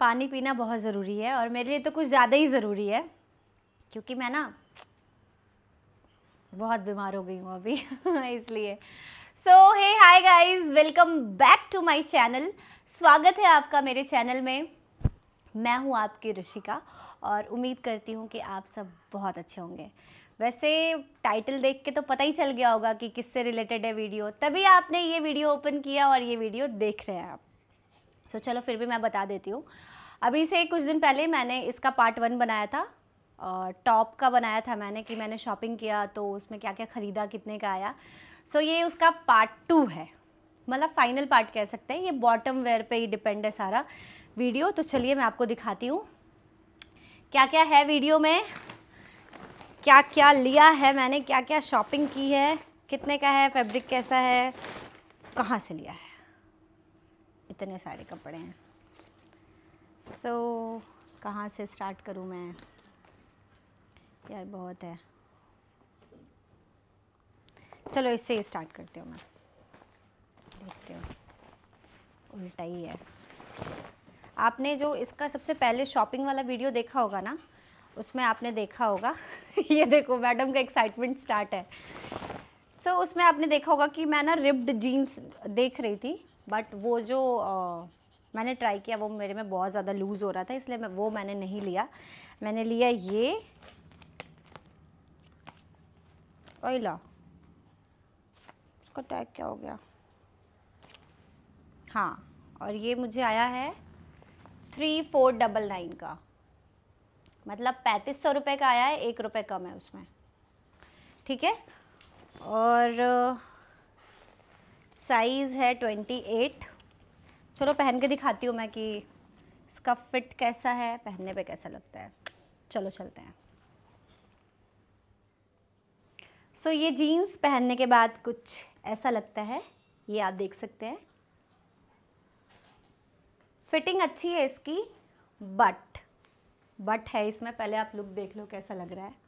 पानी पीना बहुत ज़रूरी है और मेरे लिए तो कुछ ज़्यादा ही ज़रूरी है क्योंकि मैं ना बहुत बीमार हो गई हूँ अभी इसलिए so hey hi guys welcome back to my channel स्वागत है आपका मेरे चैनल में मैं हूँ आपकी ऋषिका और उम्मीद करती हूँ कि आप सब बहुत अच्छे होंगे वैसे टाइटल देख के तो पता ही चल गया होगा कि किससे रिलेटेड है वीडियो तभी आपने ये वीडियो ओपन किया और ये वीडियो देख रहे हैं आप सो चलो फिर भी मैं बता देती हूँ अभी से कुछ दिन पहले मैंने इसका पार्ट वन बनाया था टॉप का बनाया था मैंने कि मैंने शॉपिंग किया तो उसमें क्या क्या ख़रीदा कितने का आया सो ये उसका पार्ट टू है मतलब फाइनल पार्ट कह सकते हैं ये बॉटम वेयर पे ही डिपेंड है सारा वीडियो तो चलिए मैं आपको दिखाती हूँ क्या क्या है वीडियो में क्या क्या लिया है मैंने क्या क्या शॉपिंग की है कितने का है फैब्रिक कैसा है कहाँ से लिया है इतने सारे कपड़े हैं सो so, कहाँ से स्टार्ट करूँ मैं यार बहुत है चलो इससे ही स्टार्ट करती हूँ मैं देखते हो उल्टा ही है आपने जो इसका सबसे पहले शॉपिंग वाला वीडियो देखा होगा ना उसमें आपने देखा होगा ये देखो मैडम का एक्साइटमेंट स्टार्ट है सो so, उसमें आपने देखा होगा कि मैं ना रिब्ड जीन्स देख रही थी बट वो जो आ, मैंने ट्राई किया वो मेरे में बहुत ज़्यादा लूज़ हो रहा था इसलिए मैं वो मैंने नहीं लिया मैंने लिया ये ओइला उसका टैग क्या हो गया हाँ और ये मुझे आया है थ्री फोर डबल नाइन का मतलब पैंतीस सौ रुपये का आया है एक रुपये कम है उसमें ठीक है और साइज़ है ट्वेंटी एट चलो पहन के दिखाती हूँ मैं कि इसका फिट कैसा है पहनने पे कैसा लगता है चलो चलते हैं सो so, ये जीन्स पहनने के बाद कुछ ऐसा लगता है ये आप देख सकते हैं फिटिंग अच्छी है इसकी बट बट है इसमें पहले आप लुक देख लो कैसा लग रहा है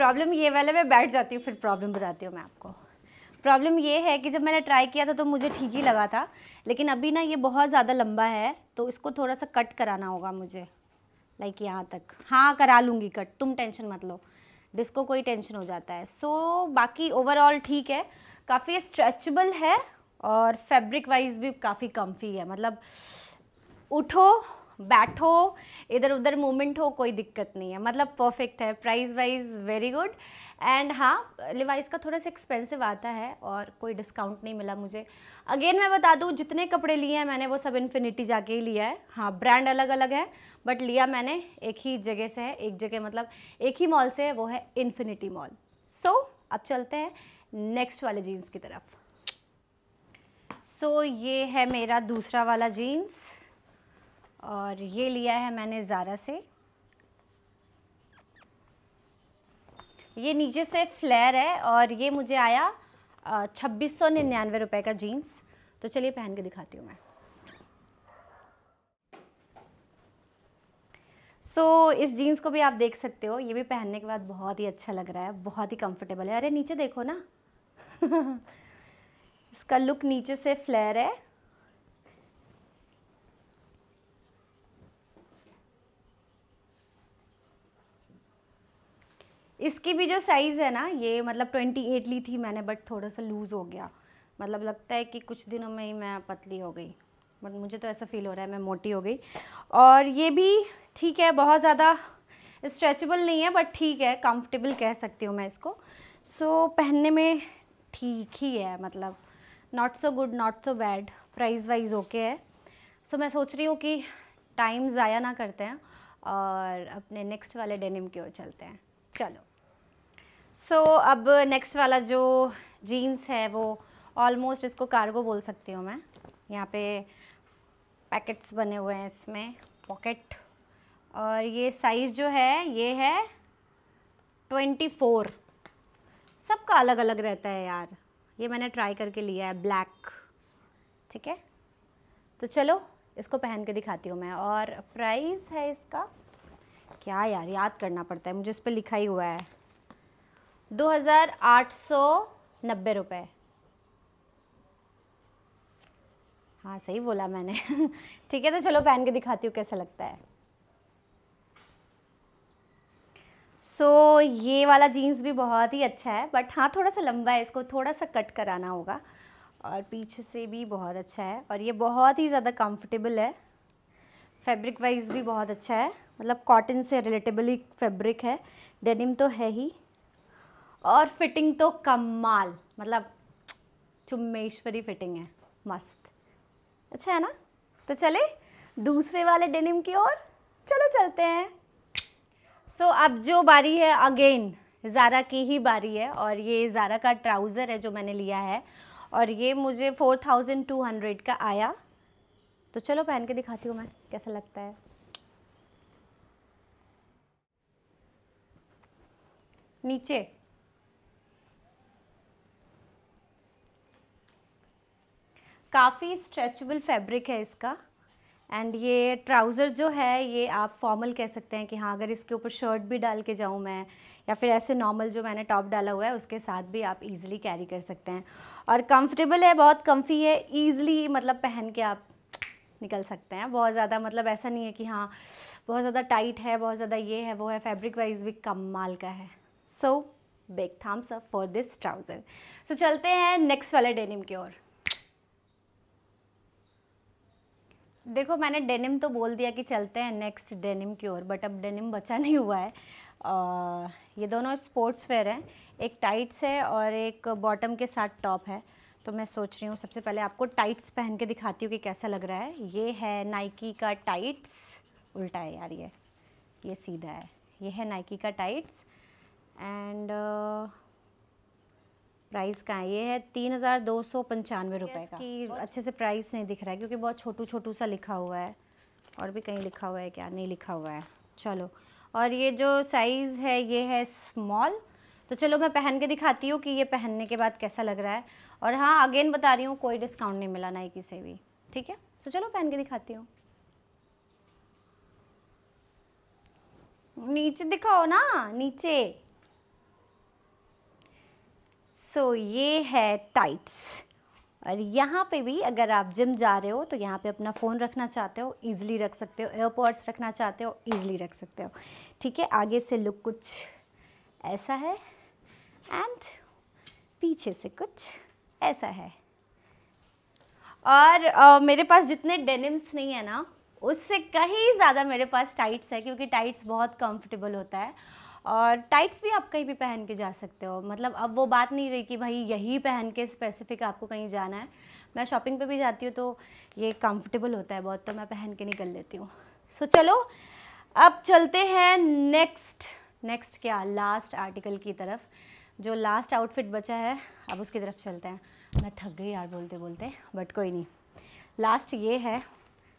प्रॉब्लम ये वाला मैं बैठ जाती हूँ फिर प्रॉब्लम बताती हूँ मैं आपको प्रॉब्लम ये है कि जब मैंने ट्राई किया था तो मुझे ठीक ही लगा था लेकिन अभी ना ये बहुत ज़्यादा लंबा है तो इसको थोड़ा सा कट कराना होगा मुझे लाइक यहाँ तक हाँ करा लूँगी कट तुम टेंशन मत लो डिस्को कोई टेंशन हो जाता है सो so, बाकी ओवरऑल ठीक है काफ़ी स्ट्रेचबल है और फैब्रिक वाइज भी काफ़ी कम्फी है मतलब उठो बैठो इधर उधर मूवमेंट हो कोई दिक्कत नहीं है मतलब परफेक्ट है price wise very good and हाँ लिवाइस का थोड़ा सा एक्सपेंसिव आता है और कोई डिस्काउंट नहीं मिला मुझे अगेन मैं बता दूँ जितने कपड़े लिए हैं मैंने वो सब इन्फिनिटी जाके ही लिया है हाँ ब्रांड अलग अलग है बट लिया मैंने एक ही जगह से है एक जगह मतलब एक ही मॉल से है वो है इन्फिनिटी मॉल सो अब चलते हैं नेक्स्ट वाले जीन्स की तरफ सो so, ये है मेरा दूसरा वाला जीन्स और ये लिया है मैंने ज़ारा से ये नीचे से फ्लेयर है और ये मुझे आया छब्बीस सौ निन्यानवे रुपये का जीन्स तो चलिए पहन के दिखाती हूँ मैं सो so, इस जीन्स को भी आप देख सकते हो ये भी पहनने के बाद बहुत ही अच्छा लग रहा है बहुत ही कंफर्टेबल है अरे नीचे देखो ना इसका लुक नीचे से फ्लेयर है इसकी भी जो साइज़ है ना ये मतलब 28 ली थी मैंने बट थोड़ा सा लूज़ हो गया मतलब लगता है कि कुछ दिनों में ही मैं पतली हो गई बट मुझे तो ऐसा फील हो रहा है मैं मोटी हो गई और ये भी ठीक है बहुत ज़्यादा स्ट्रेचबल नहीं है बट ठीक है कंफर्टेबल कह सकती हूँ मैं इसको सो so, पहनने में ठीक ही है मतलब not so good not so bad price wise okay है सो so, मैं सोच रही हूँ कि टाइम ज़ाया ना करते हैं और अपने नेक्स्ट वाले डेनिम की ओर चलते हैं चलो सो so, अब नेक्स्ट वाला जो जीन्स है वो ऑलमोस्ट इसको कार्गो बोल सकती हूँ मैं यहाँ पे पैकेट्स बने हुए हैं इसमें पॉकेट और ये साइज़ जो है ये है ट्वेंटी फोर सबका अलग अलग रहता है यार ये मैंने ट्राई करके लिया है ब्लैक ठीक है तो चलो इसको पहन के दिखाती हूँ मैं और प्राइस है इसका क्या यार याद करना पड़ता है मुझे इस पर लिखा ही हुआ है दो हज़ार आठ सौ नब्बे रुपये हाँ सही बोला मैंने ठीक है तो चलो पहन के दिखाती हूँ कैसा लगता है सो so, ये वाला जीन्स भी बहुत ही अच्छा है बट हाँ थोड़ा सा लंबा है इसको थोड़ा सा कट कराना होगा और पीछे से भी बहुत अच्छा है और ये बहुत ही ज़्यादा कंफर्टेबल है फैब्रिक वाइज भी बहुत अच्छा है मतलब कॉटन से रिलेटेबली फैब्रिक है डेनिम तो है ही और फिटिंग तो कमाल मतलब चुम्मेश्वरी फिटिंग है मस्त अच्छा है ना तो चले दूसरे वाले डेनिम की ओर चलो चलते हैं सो so, अब जो बारी है अगेन ज़ारा की ही बारी है और ये ज़ारा का ट्राउज़र है जो मैंने लिया है और ये मुझे 4200 का आया तो चलो पहन के दिखाती हूँ मैं कैसा लगता है नीचे काफ़ी स्ट्रेचबल फैब्रिक है इसका एंड ये ट्राउज़र जो है ये आप फॉर्मल कह सकते हैं कि हाँ अगर इसके ऊपर शर्ट भी डाल के जाऊँ मैं या फिर ऐसे नॉर्मल जो मैंने टॉप डाला हुआ है उसके साथ भी आप इजीली कैरी कर सकते हैं और कंफर्टेबल है बहुत कम्फी है ईजिली मतलब पहन के आप निकल सकते हैं बहुत ज़्यादा मतलब ऐसा नहीं है कि हाँ बहुत ज़्यादा टाइट है बहुत ज़्यादा ये है वो है फैब्रिक वाइज भी कम माल का है so big thumbs up for this trouser so चलते हैं नेक्स्ट वाले डेनिम की ओर देखो मैंने डेनिम तो बोल दिया कि चलते हैं नेक्स्ट डेनिम की ओर बट अब डेनिम बचा नहीं हुआ है आ, ये दोनों स्पोर्ट्स वेयर हैं एक टाइट्स है और एक बॉटम के साथ टॉप है तो मैं सोच रही हूँ सबसे पहले आपको टाइट्स पहन के दिखाती हूँ कि कैसा लग रहा है ये है नाइकी का टाइट्स उल्टा है यार ये ये सीधा है ये है नाइकी का टाइट्स एंड uh, प्राइस का ये है तीन हज़ार दो सौ पंचानवे रुपये का अच्छे से प्राइस नहीं दिख रहा है क्योंकि बहुत छोटू छोटू सा लिखा हुआ है और भी कहीं लिखा हुआ है क्या नहीं लिखा हुआ है चलो और ये जो साइज़ है ये है स्मॉल तो चलो मैं पहन के दिखाती हूँ कि ये पहनने के बाद कैसा लग रहा है और हाँ अगेन बता रही हूँ कोई डिस्काउंट नहीं मिला ना से भी ठीक है तो चलो पहन के दिखाती हूँ नीचे दिखाओ ना नीचे सो ये है टाइट्स और यहाँ पे भी अगर आप जिम जा रहे हो तो यहाँ पे अपना फ़ोन रखना चाहते हो ईज़िली रख सकते हो एयरपोर्ट्स रखना चाहते हो ईज़िली रख सकते हो ठीक है आगे से लुक कुछ ऐसा है एंड पीछे से कुछ ऐसा है और आ, मेरे पास जितने डेनिम्स नहीं है ना उससे कहीं ज़्यादा मेरे पास टाइट्स है क्योंकि टाइट्स बहुत कंफर्टेबल होता है और टाइट्स भी आप कहीं भी पहन के जा सकते हो मतलब अब वो बात नहीं रही कि भाई यही पहन के स्पेसिफिक आपको कहीं जाना है मैं शॉपिंग पे भी जाती हूँ तो ये कंफर्टेबल होता है बहुत तो मैं पहन के निकल लेती हूँ सो so, चलो अब चलते हैं नेक्स्ट नेक्स्ट क्या लास्ट आर्टिकल की तरफ जो लास्ट आउटफिट बचा है अब उसकी तरफ चलते हैं मैं थक गई यार बोलते बोलते बट कोई नहीं लास्ट ये है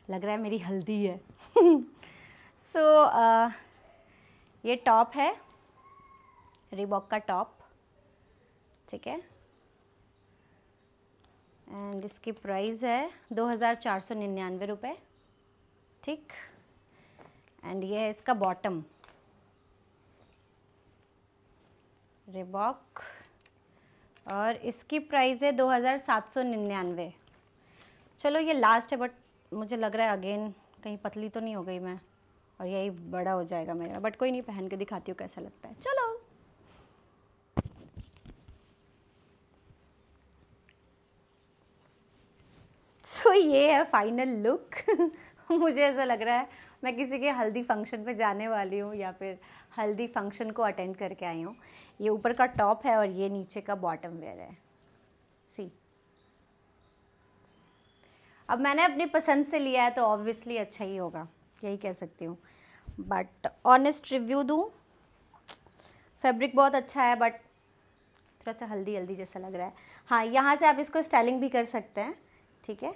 लग रहा है मेरी हल्दी है सो so, uh, ये टॉप है रिबॉक का टॉप ठीक है एंड इसकी प्राइस है दो हज़ार चार सौ निन्यानवे रुपये ठीक एंड ये है इसका बॉटम रिबॉक और इसकी प्राइस है दो हज़ार सात सौ निन्यानवे चलो ये लास्ट है बट मुझे लग रहा है अगेन कहीं पतली तो नहीं हो गई मैं और यही बड़ा हो जाएगा मेरा बट कोई नहीं पहन के दिखाती हूँ कैसा लगता है चलो सो so, ये है फाइनल लुक मुझे ऐसा लग रहा है मैं किसी के हल्दी फंक्शन पे जाने वाली हूँ या फिर हल्दी फंक्शन को अटेंड करके आई हूँ ये ऊपर का टॉप है और ये नीचे का बॉटम वेयर है सी अब मैंने अपनी पसंद से लिया है तो ऑब्वियसली अच्छा ही होगा यही कह सकती हूँ बट ऑनेस्ट रिव्यू दूँ फैब्रिक बहुत अच्छा है बट थोड़ा सा हल्दी हल्दी जैसा लग रहा है हाँ यहाँ से आप इसको स्टाइलिंग भी कर सकते हैं ठीक है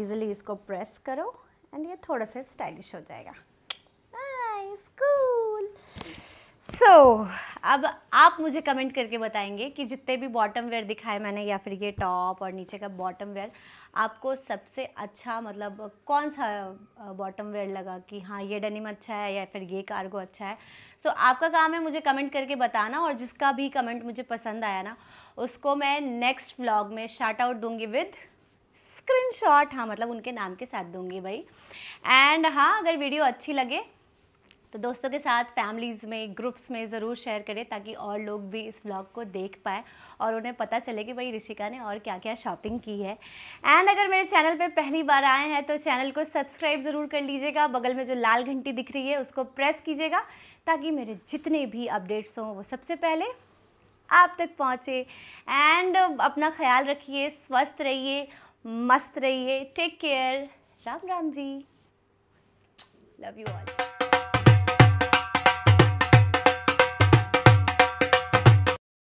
ईजिली इसको प्रेस करो एंड ये थोड़ा सा स्टाइलिश हो जाएगा सो so, अब आप मुझे कमेंट करके बताएंगे कि जितने भी बॉटम वेयर दिखाए मैंने या फिर ये टॉप और नीचे का बॉटम वेयर आपको सबसे अच्छा मतलब कौन सा बॉटम वेयर लगा कि हाँ ये डेनिम अच्छा है या फिर ये कार्गो अच्छा है सो so, आपका काम है मुझे कमेंट करके बताना और जिसका भी कमेंट मुझे पसंद आया ना उसको मैं नेक्स्ट व्लॉग में शार्ट आउट दूंगी विद स्क्रीनशॉट हाँ मतलब उनके नाम के साथ दूंगी भाई एंड हाँ अगर वीडियो अच्छी लगे तो दोस्तों के साथ फैमिलीज़ में ग्रुप्स में ज़रूर शेयर करें ताकि और लोग भी इस ब्लॉग को देख पाएँ और उन्हें पता चले कि भाई ऋषिका ने और क्या क्या शॉपिंग की है एंड अगर मेरे चैनल पे पहली बार आए हैं तो चैनल को सब्सक्राइब ज़रूर कर लीजिएगा बगल में जो लाल घंटी दिख रही है उसको प्रेस कीजिएगा ताकि मेरे जितने भी अपडेट्स हों वो सबसे पहले आप तक पहुँचे एंड अपना ख्याल रखिए स्वस्थ रहिए मस्त रहिए take care Ram Ram ji love you all